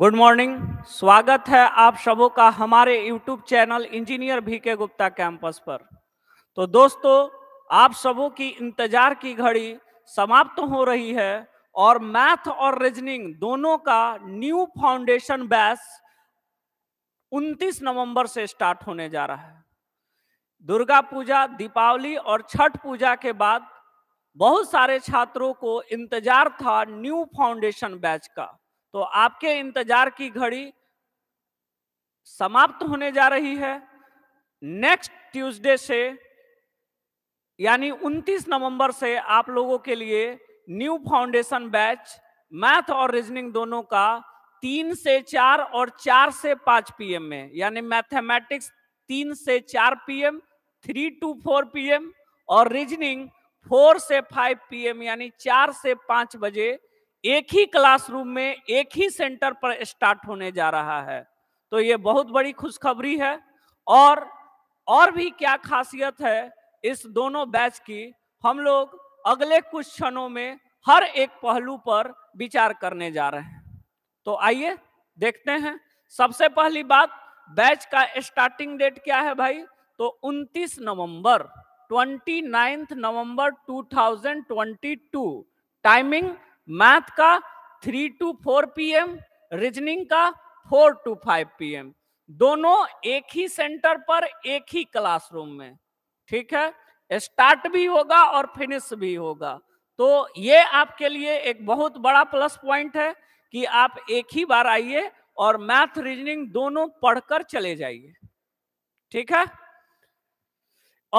good morning स्वागत है आप सबों का हमारे यूट्यूब चैनल इंजीनियर भी के गुप्ता कैंपस पर तो दोस्तों आप सबों की इंतजार की घड़ी समाप्त हो रही है और मैथ और रीजनिंग दोनों का न्यू फाउंडेशन बैच 29 नवंबर से स्टार्ट होने जा रहा है दुर्गा पूजा दीपावली और छठ पूजा के बाद बहुत सारे छात्रों को इंतजार था न्यू फाउंडेशन बैच का तो आपके इंतजार की घड़ी समाप्त होने जा रही है नेक्स्ट ट्यूसडे से यानी 29 नवंबर से आप लोगों के लिए न्यू फाउंडेशन बैच मैथ और रीजनिंग दोनों का तीन से चार और चार से पांच पीएम में यानी मैथमेटिक्स तीन से चार PM three to four PM और रीजनिंग फोर से फाइव पीएम यानी चार से पांच बजे एक ही क्लासरूम में एक ही सेंटर पर स्टार्ट होने जा रहा है तो ये बहुत बड़ी खुशखबरी है और और भी क्या खासियत है इस दोनों बैच की हम लोग अगले कुछ क्षणों में हर एक पहलू पर विचार करने जा रहे हैं तो आइए देखते हैं सबसे पहली बात बैच का स्टार्टिंग डेट क्या है भाई तो 29 नवंबर 29 नवंबर 2022 टाइमिंग मैथ का three to four PM reasoning का फोर टू फाइव पीएम दोनों एक ही सेंटर पर एक ही क्लासरूम में ठीक है स्टार्ट भी होगा और फिनिश भी होगा तो ये आपके लिए एक बहुत बड़ा प्लस पॉइंट है कि आप एक ही बार आइए और मैथ रीजनिंग दोनों पढ़कर चले जाइए ठीक है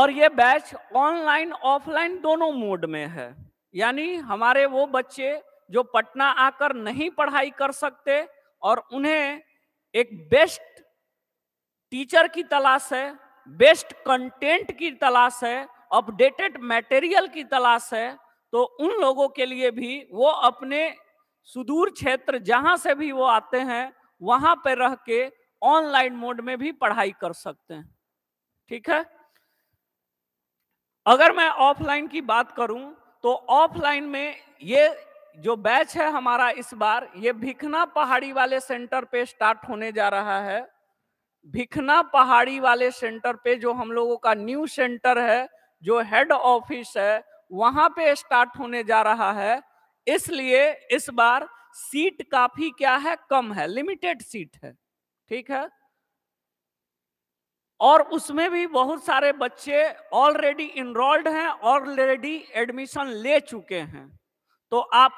और ये बैच ऑनलाइन ऑफलाइन दोनों मोड में है यानी हमारे वो बच्चे जो पटना आकर नहीं पढ़ाई कर सकते और उन्हें एक बेस्ट टीचर की तलाश है बेस्ट कंटेंट की तलाश है अपडेटेड मटेरियल की तलाश है तो उन लोगों के लिए भी वो अपने सुदूर क्षेत्र जहां से भी वो आते हैं वहां पर रह के ऑनलाइन मोड में भी पढ़ाई कर सकते हैं ठीक है अगर मैं ऑफलाइन की बात करूं तो ऑफलाइन में ये जो बैच है हमारा इस बार ये भिखना पहाड़ी वाले सेंटर पे स्टार्ट होने जा रहा है भिखना पहाड़ी वाले सेंटर पे जो हम लोगों का न्यू सेंटर है जो हेड ऑफिस है वहां पे स्टार्ट होने जा रहा है इसलिए इस बार सीट काफी क्या है कम है लिमिटेड सीट है ठीक है और उसमें भी बहुत सारे बच्चे ऑलरेडी इनरोल्ड हैं ऑलरेडी एडमिशन ले चुके हैं तो आप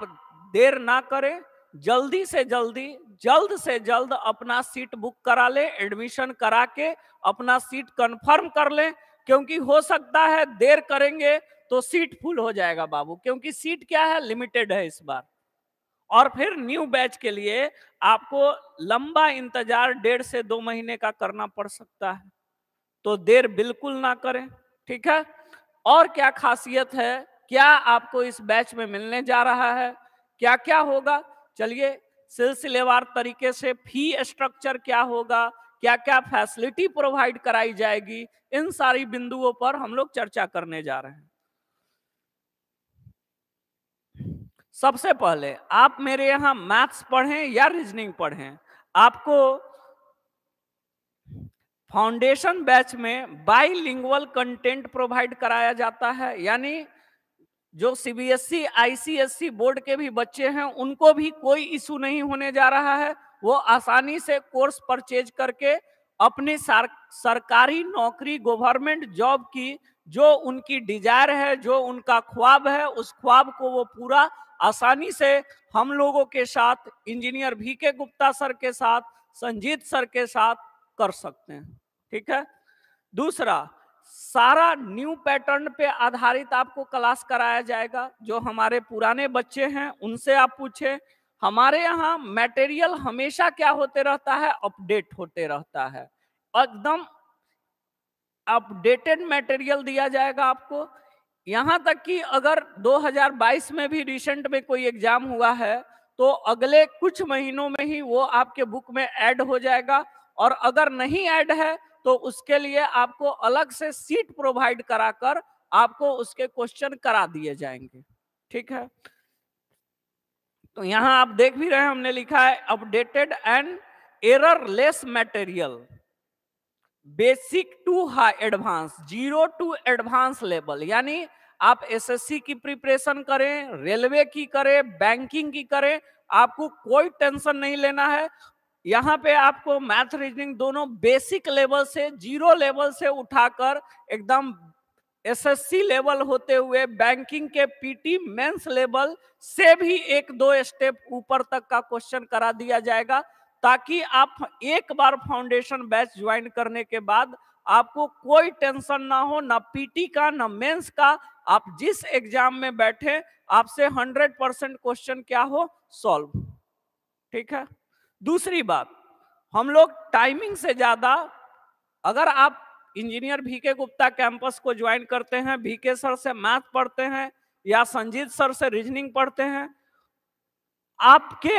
देर ना करें जल्दी से जल्दी जल्द से जल्द अपना सीट बुक करा लें एडमिशन करा के अपना सीट कंफर्म कर लें क्योंकि हो सकता है देर करेंगे तो सीट फुल हो जाएगा बाबू क्योंकि सीट क्या है लिमिटेड है इस बार और फिर न्यू बैच के लिए आपको लंबा इंतजार डेढ़ से दो महीने का करना पड़ सकता है तो देर बिल्कुल ना करें ठीक है और क्या खासियत है क्या आपको इस बैच में मिलने जा रहा है क्या क्या होगा चलिए सिलसिलेवार तरीके से फी स्ट्रक्चर क्या होगा क्या क्या फैसिलिटी प्रोवाइड कराई जाएगी इन सारी बिंदुओं पर हम लोग चर्चा करने जा रहे हैं सबसे पहले आप मेरे यहां मैथ्स पढ़ें या रीजनिंग पढ़ें आपको फाउंडेशन बैच में बाईलिंगुअल कंटेंट प्रोवाइड कराया जाता है यानी जो सीबीएसई आईसीएसई बोर्ड के भी बच्चे हैं उनको भी कोई इशू नहीं होने जा रहा है वो आसानी से कोर्स परचेज करके अपने सरकारी नौकरी गवर्नमेंट जॉब की जो उनकी डिजायर है जो उनका ख्वाब है उस ख्वाब को वो पूरा आसानी से हम लोगों के साथ इंजीनियर वी के गुप्ता सर के साथ संजीत सर के साथ कर सकते हैं ठीक है दूसरा सारा न्यू पैटर्न पे आधारित आपको क्लास कराया जाएगा जो हमारे पुराने बच्चे हैं उनसे आप पूछे हमारे यहाँ मटेरियल हमेशा क्या होते रहता है अपडेट होते रहता है एकदम अपडेटेड मटेरियल दिया जाएगा आपको यहाँ तक कि अगर 2022 में भी रिसेंट में कोई एग्जाम हुआ है तो अगले कुछ महीनों में ही वो आपके बुक में ऐड हो जाएगा और अगर नहीं ऐड है तो उसके लिए आपको अलग से सीट प्रोवाइड कराकर आपको उसके क्वेश्चन करा दिए जाएंगे ठीक है तो यहां आप देख भी रहे हैं हमने लिखा है updated and error less material basic to high advance zero to advance level यानी आप एसएससी की प्रिपरेशन करें रेलवे की करें बैंकिंग की करें आपको कोई टेंशन नहीं लेना है यहाँ पे आपको मैथ रीजनिंग दोनों बेसिक लेवल से जीरो लेवल से उठाकर एकदम एसएससी लेवल होते हुए बैंकिंग के पीटी मेंस लेवल से भी एक दो स्टेप ऊपर तक का क्वेश्चन करा दिया जाएगा ताकि आप एक बार फाउंडेशन बैच ज्वाइन करने के बाद आपको कोई टेंशन ना हो ना पीटी का ना मेंस का आप जिस एग्जाम में बैठे आपसे 100 परसेंट क्वेश्चन क्या हो सॉल्व ठीक है दूसरी बात हम लोग टाइमिंग से ज्यादा अगर आप इंजीनियर के गुप्ता कैंपस को ज्वाइन करते हैं के सर से मैथ पढ़ते हैं या संजीत सर से रीजनिंग पढ़ते हैं आपके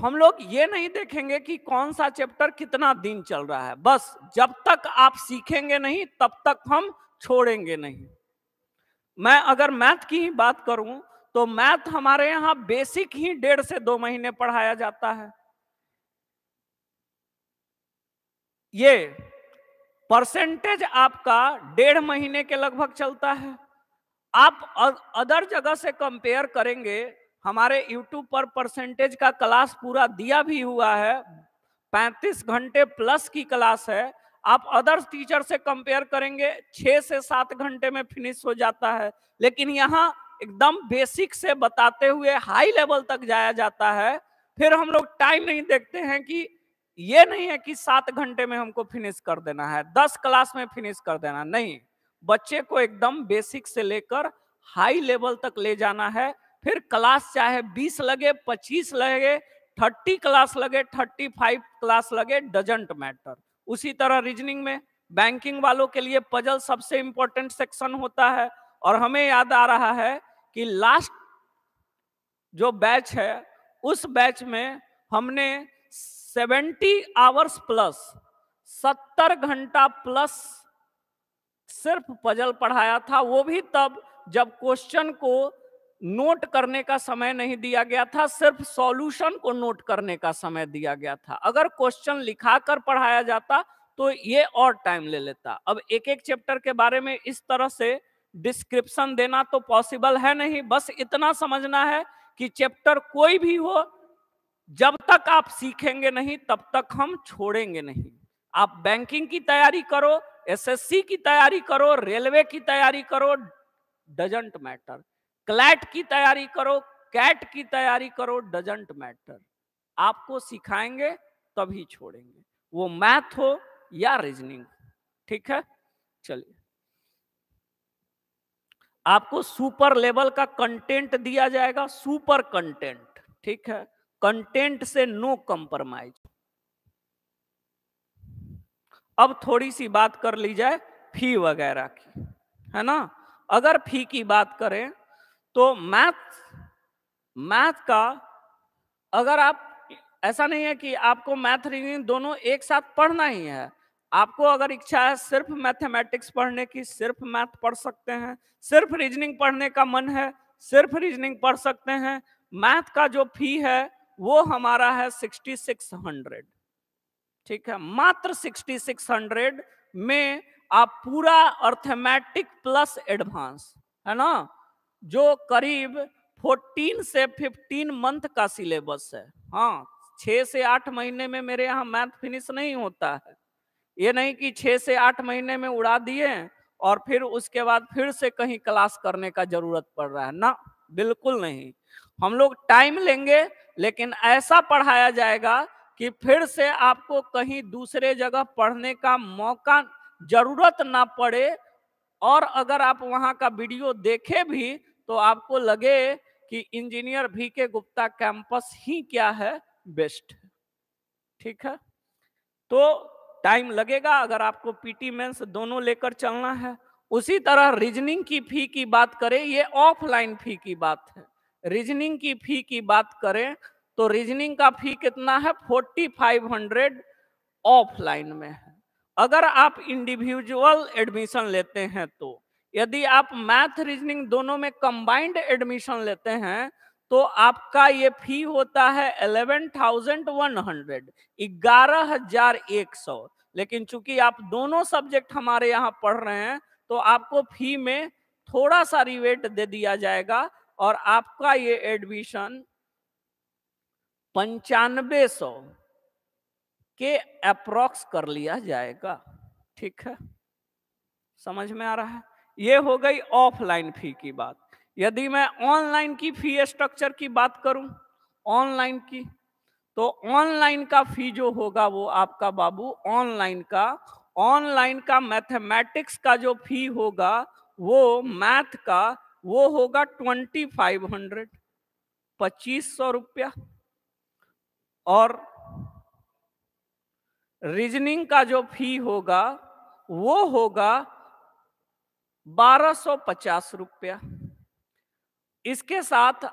हम लोग ये नहीं देखेंगे कि कौन सा चैप्टर कितना दिन चल रहा है बस जब तक आप सीखेंगे नहीं तब तक हम छोड़ेंगे नहीं मैं अगर मैथ की ही बात करूं तो मैथ हमारे यहां बेसिक ही डेढ़ से दो महीने पढ़ाया जाता है ये परसेंटेज आपका डेढ़ महीने के लगभग चलता है आप अदर जगह से कंपेयर करेंगे हमारे यूट्यूब पर परसेंटेज का क्लास पूरा दिया भी हुआ है 35 घंटे प्लस की क्लास है आप अदर टीचर से कंपेयर करेंगे छह से सात घंटे में फिनिश हो जाता है लेकिन यहाँ एकदम बेसिक से बताते हुए हाई लेवल तक जाया जाता है फिर हम लोग टाइम नहीं देखते हैं कि ये नहीं है कि सात घंटे में हमको फिनिश कर देना है दस क्लास में फिनिश कर देना नहीं बच्चे को एकदम बेसिक से लेकर हाई लेवल तक ले जाना है फिर क्लास चाहे बीस लगे पच्चीस लगे थर्टी क्लास लगे थर्टी फाइव क्लास लगे डजेंट मैटर उसी तरह रीजनिंग में बैंकिंग वालों के लिए पजल सबसे इंपॉर्टेंट सेक्शन होता है और हमें याद आ रहा है कि लास्ट जो बैच है उस बैच में हमने 70 आवर्स प्लस 70 घंटा प्लस सिर्फ पजल पढ़ाया था वो भी तब जब क्वेश्चन को नोट करने का समय नहीं दिया गया था सिर्फ सॉल्यूशन को नोट करने का समय दिया गया था अगर क्वेश्चन लिखा कर पढ़ाया जाता तो ये और टाइम ले लेता अब एक एक चैप्टर के बारे में इस तरह से डिस्क्रिप्शन देना तो पॉसिबल है नहीं बस इतना समझना है कि चैप्टर कोई भी हो जब तक आप सीखेंगे नहीं तब तक हम छोड़ेंगे नहीं आप बैंकिंग की तैयारी करो एसएससी की तैयारी करो रेलवे की तैयारी करो डजेंट मैटर क्लैट की तैयारी करो कैट की तैयारी करो डजेंट मैटर आपको सिखाएंगे तभी छोड़ेंगे वो मैथ हो या रीजनिंग ठीक है चलिए आपको सुपर लेवल का कंटेंट दिया जाएगा सुपर कंटेंट ठीक है कंटेंट से नो कंप्रोमाइज अब थोड़ी सी बात कर ली जाए फी वगैरह की है ना अगर फी की बात करें तो मैथ मैथ का अगर आप ऐसा नहीं है कि आपको मैथ रीजनिंग दोनों एक साथ पढ़ना ही है आपको अगर इच्छा है सिर्फ मैथमेटिक्स पढ़ने की सिर्फ मैथ पढ़ सकते हैं सिर्फ रीजनिंग पढ़ने का मन है सिर्फ रीजनिंग पढ़ सकते हैं मैथ का जो फी है वो हमारा है सिक्सटी सिक्स हंड्रेड ठीक है मात्र सिक्सटी सिक्स हंड्रेड में आप पूरा अर्थमेटिक प्लस एडवांस है ना जो करीब फोर्टीन से फिफ्टीन मंथ का सिलेबस है हाँ छह से आठ महीने में मेरे यहाँ मैथ फिनिश नहीं होता है ये नहीं कि छः से आठ महीने में उड़ा दिए और फिर उसके बाद फिर से कहीं क्लास करने का जरूरत पड़ रहा है ना बिल्कुल नहीं हम लोग टाइम लेंगे लेकिन ऐसा पढ़ाया जाएगा कि फिर से आपको कहीं दूसरे जगह पढ़ने का मौका जरूरत ना पड़े और अगर आप वहाँ का वीडियो देखे भी तो आपको लगे कि इंजीनियर भी के गुप्ता कैंपस ही क्या है बेस्ट ठीक है तो टाइम लगेगा अगर आपको पीटी मेंस दोनों लेकर चलना है उसी तरह रीजनिंग की फी की बात करें ये ऑफलाइन फी की बात है रीजनिंग की फी की बात करें तो रीजनिंग का फी कितना है फोर्टी फाइव हंड्रेड ऑफलाइन में है अगर आप इंडिविजुअल एडमिशन लेते हैं तो यदि आप मैथ रीजनिंग दोनों में कंबाइंड एडमिशन लेते हैं तो आपका ये फी होता है एलेवन थाउजेंड वन हंड्रेड ग्यारह हजार एक सौ लेकिन चूंकि आप दोनों सब्जेक्ट हमारे यहाँ पढ़ रहे हैं तो आपको फी में थोड़ा सा रिवेट दे दिया जाएगा और आपका ये एडमिशन पंचानबे सौ के अप्रोक्स कर लिया जाएगा ठीक है समझ में आ रहा है ये हो गई ऑफलाइन फी की बात यदि मैं ऑनलाइन की फी स्ट्रक्चर की बात करूं ऑनलाइन की तो ऑनलाइन का फी जो होगा वो आपका बाबू ऑनलाइन का ऑनलाइन का मैथमेटिक्स का जो फी होगा वो मैथ का वो होगा ट्वेंटी फाइव हंड्रेड पच्चीस सौ रुपया और रीजनिंग का जो फी होगा वो होगा बारह सौ पचास रुपया इसके साथ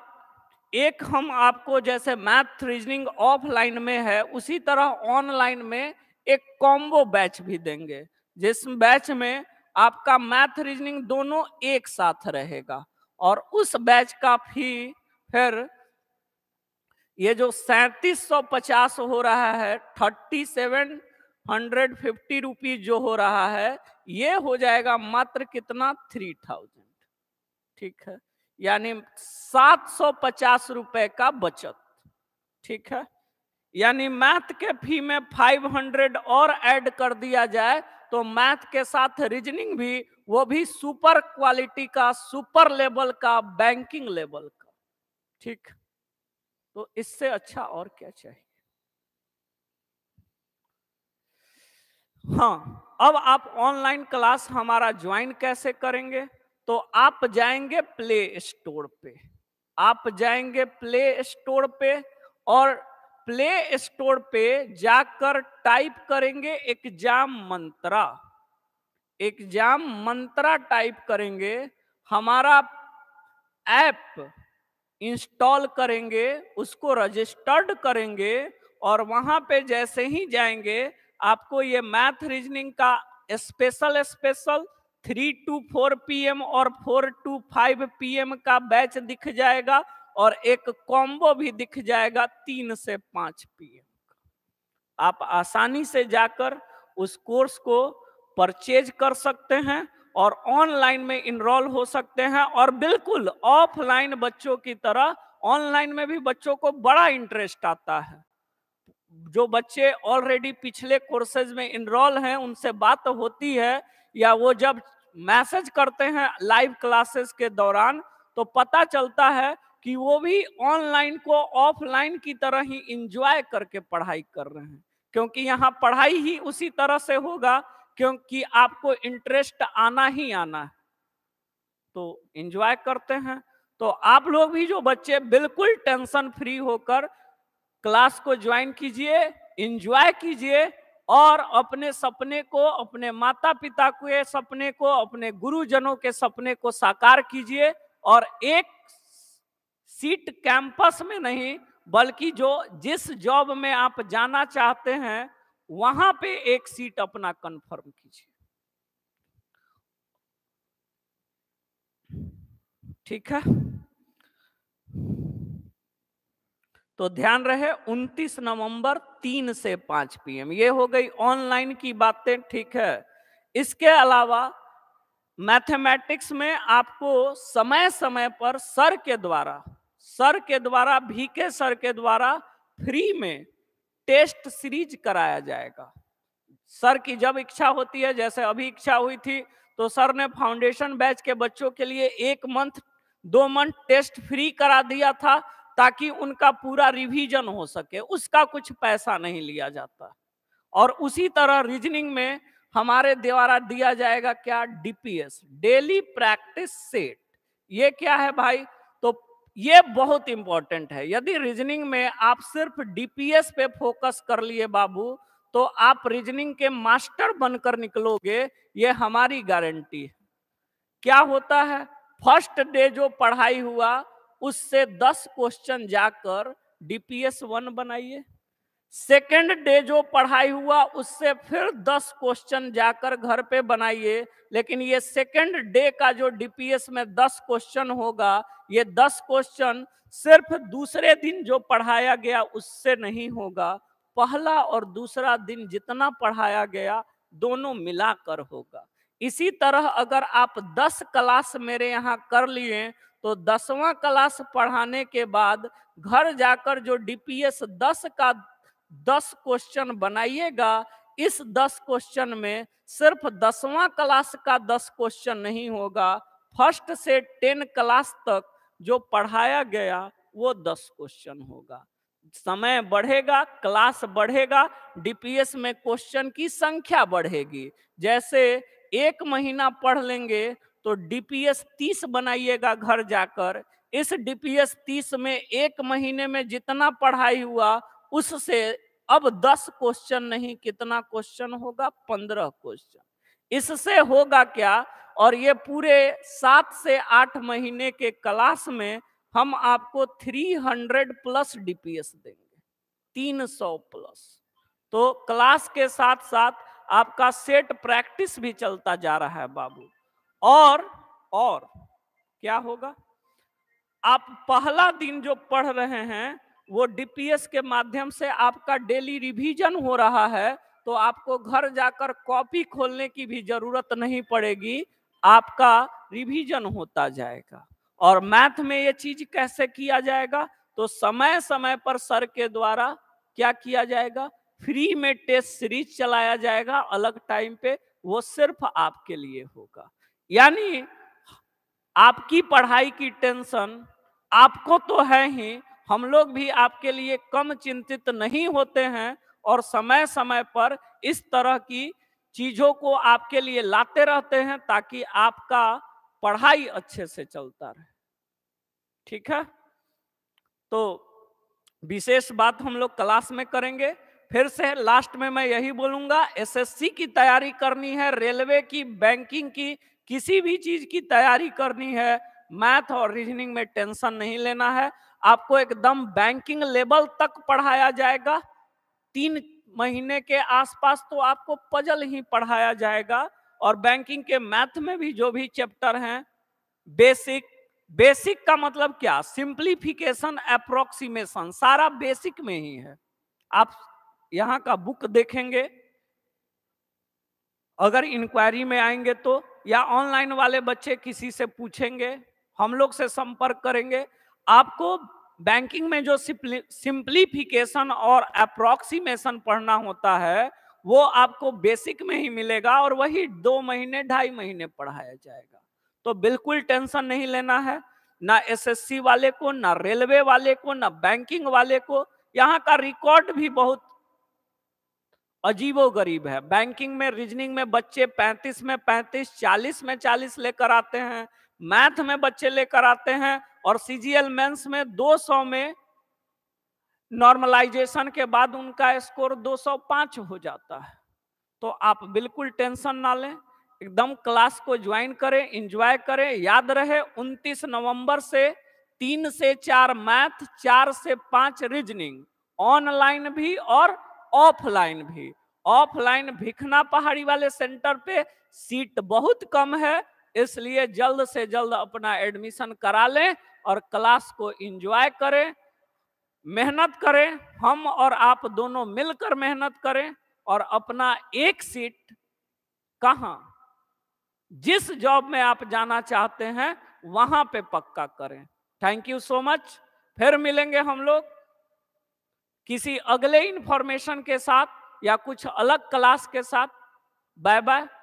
एक हम आपको जैसे मैथ रीजनिंग ऑफलाइन में है उसी तरह ऑनलाइन में एक कॉम्बो बैच भी देंगे जिस बैच में आपका मैथ रीजनिंग दोनों एक साथ रहेगा और उस बैच का फी फिर ये जो सैतीस सौ पचास हो रहा है thirty seven hundred fifty rupees जो हो रहा है ये हो जाएगा मात्र कितना थ्री थाउजेंड ठीक है यानी 750 रुपए का बचत ठीक है यानी मैथ के फी में 500 और ऐड कर दिया जाए तो मैथ के साथ रीजनिंग भी वो भी सुपर क्वालिटी का सुपर लेवल का बैंकिंग लेवल का ठीक तो इससे अच्छा और क्या चाहिए हाँ अब आप ऑनलाइन क्लास हमारा ज्वाइन कैसे करेंगे तो आप जाएंगे प्ले स्टोर पे आप जाएंगे प्ले स्टोर पे और प्ले स्टोर पे जाकर टाइप करेंगे exam mantra exam mantra type करेंगे हमारा ऐप इंस्टॉल करेंगे उसको रजिस्टर्ड करेंगे और वहां पे जैसे ही जाएंगे आपको ये मैथ रीजनिंग का special special three to four PM और फोर टू फाइव पीएम का बैच दिख जाएगा और एक कॉम्बो भी दिख जाएगा तीन से पांच पीएम आप आसानी से जाकर उस कोर्स को परचेज कर सकते हैं और ऑनलाइन में इनरोल हो सकते हैं और बिल्कुल ऑफलाइन बच्चों की तरह ऑनलाइन में भी बच्चों को बड़ा इंटरेस्ट आता है जो बच्चे ऑलरेडी पिछले कोर्सेज में इनरोल हैं उनसे बात होती है या वो जब मैसेज करते हैं लाइव क्लासेस के दौरान तो पता चलता है कि वो भी ऑनलाइन को ऑफलाइन की तरह ही इंजॉय करके पढ़ाई कर रहे हैं क्योंकि यहाँ पढ़ाई ही उसी तरह से होगा क्योंकि आपको इंटरेस्ट आना ही आना है तो इंजॉय करते हैं तो आप लोग भी जो बच्चे बिल्कुल टेंशन फ्री होकर क्लास को ज्वाइन कीजिए इंजॉय कीजिए और अपने सपने को अपने माता पिता के सपने को अपने गुरुजनों के सपने को साकार कीजिए और एक सीट कैंपस में नहीं बल्कि जो जिस जॉब में आप जाना चाहते हैं वहां पे एक सीट अपना कंफर्म कीजिए ठीक है तो ध्यान रहे 29 नवंबर तीन से पांच पीएम ये हो गई ऑनलाइन की बातें ठीक है इसके अलावा मैथमेटिक्स में आपको समय समय पर सर के द्वारा सर के द्वारा भी के सर के द्वारा फ्री में टेस्ट सीरीज कराया जाएगा सर की जब इच्छा होती है जैसे अभी इच्छा हुई थी तो सर ने फाउंडेशन बैच के बच्चों के लिए एक मंथ दो मंथ टेस्ट फ्री करा दिया था ताकि उनका पूरा रिवीजन हो सके उसका कुछ पैसा नहीं लिया जाता और उसी तरह रीजनिंग में हमारे द्वारा दिया जाएगा क्या डीपीएस डेली प्रैक्टिस सेट ये क्या है भाई तो ये बहुत इंपॉर्टेंट है यदि रीजनिंग में आप सिर्फ डीपीएस पे फोकस कर लिए बाबू तो आप रीजनिंग के मास्टर बनकर निकलोगे ये हमारी गारंटी है क्या होता है फर्स्ट डे जो पढ़ाई हुआ उससे दस क्वेश्चन जाकर डीपीएस वन बनाइए सेकेंड डे जो पढ़ाई हुआ उससे फिर दस क्वेश्चन जाकर घर पे बनाइए लेकिन ये सेकेंड डे का जो डीपीएस में दस क्वेश्चन होगा ये दस क्वेश्चन सिर्फ दूसरे दिन जो पढ़ाया गया उससे नहीं होगा पहला और दूसरा दिन जितना पढ़ाया गया दोनों मिलाकर होगा इसी तरह अगर आप 10 क्लास मेरे यहाँ कर लिए तो दसवां क्लास पढ़ाने के बाद घर जाकर जो डीपीएस दस का दस क्वेश्चन बनाइएगा इस दस क्वेश्चन में सिर्फ दसवां क्लास का दस क्वेश्चन नहीं होगा फर्स्ट से टेन क्लास तक जो पढ़ाया गया वो दस क्वेश्चन होगा समय बढ़ेगा क्लास बढ़ेगा डीपीएस में क्वेश्चन की संख्या बढ़ेगी जैसे एक महीना पढ़ लेंगे तो डीपीएस तीस बनाइएगा घर जाकर इस डीपीएस तीस में एक महीने में जितना पढ़ाई हुआ उससे अब दस क्वेश्चन नहीं कितना क्वेश्चन होगा पंद्रह क्वेश्चन इससे होगा क्या और ये पूरे सात से आठ महीने के क्लास में हम आपको थ्री हंड्रेड प्लस डीपीएस देंगे तीन सौ प्लस तो क्लास के साथ साथ आपका सेट प्रैक्टिस भी चलता जा रहा है बाबू और और क्या होगा आप पहला दिन जो पढ़ रहे हैं वो डीपीएस के माध्यम से आपका डेली रिवीजन हो रहा है तो आपको घर जाकर कॉपी खोलने की भी जरूरत नहीं पड़ेगी आपका रिवीजन होता जाएगा और मैथ में ये चीज कैसे किया जाएगा तो समय समय पर सर के द्वारा क्या किया जाएगा फ्री में टेस्ट सीरीज चलाया जाएगा अलग टाइम पे वो सिर्फ आपके लिए होगा यानी आपकी पढ़ाई की टेंशन आपको तो है ही हम लोग भी आपके लिए कम चिंतित नहीं होते हैं और समय समय पर इस तरह की चीजों को आपके लिए लाते रहते हैं ताकि आपका पढ़ाई अच्छे से चलता रहे ठीक है तो विशेष बात हम लोग क्लास में करेंगे फिर से लास्ट में मैं यही बोलूंगा एसएससी की तैयारी करनी है रेलवे की बैंकिंग की किसी भी चीज की तैयारी करनी है मैथ और रीजनिंग में टेंशन नहीं लेना है आपको एकदम बैंकिंग लेवल तक पढ़ाया जाएगा तीन महीने के आसपास तो आपको पजल ही पढ़ाया जाएगा और बैंकिंग के मैथ में भी जो भी चैप्टर हैं बेसिक बेसिक का मतलब क्या सिंप्लीफिकेशन अप्रोक्सीमेशन सारा बेसिक में ही है आप यहाँ का बुक देखेंगे अगर इंक्वायरी में आएंगे तो या ऑनलाइन वाले बच्चे किसी से पूछेंगे हम लोग से संपर्क करेंगे आपको बैंकिंग में जो सिंप्लीफिकेशन और अप्रोक्सीमेशन पढ़ना होता है वो आपको बेसिक में ही मिलेगा और वही दो महीने ढाई महीने पढ़ाया जाएगा तो बिल्कुल टेंशन नहीं लेना है ना एसएससी वाले को ना रेलवे वाले को ना बैंकिंग वाले को यहाँ का रिकॉर्ड भी बहुत अजीबो गरीब है बैंकिंग में रीजनिंग में बच्चे 35 में 35 40 में 40 लेकर आते हैं मैथ में बच्चे लेकर आते हैं और सीजीएल मेंस में 200 में नॉर्मलाइजेशन के बाद उनका स्कोर 205 हो जाता है तो आप बिल्कुल टेंशन ना लें एकदम क्लास को ज्वाइन करें इंजॉय करें याद रहे 29 नवंबर से तीन से चार मैथ चार से पांच रीजनिंग ऑनलाइन भी और ऑफलाइन भी ऑफलाइन भिखना पहाड़ी वाले सेंटर पे सीट बहुत कम है इसलिए जल्द से जल्द अपना एडमिशन करा लें और क्लास को एंजॉय करें मेहनत करें हम और आप दोनों मिलकर मेहनत करें और अपना एक सीट कहाँ जिस जॉब में आप जाना चाहते हैं वहां पे पक्का करें थैंक यू सो मच फिर मिलेंगे हम लोग किसी अगले इंफॉर्मेशन के साथ या कुछ अलग क्लास के साथ बाय बाय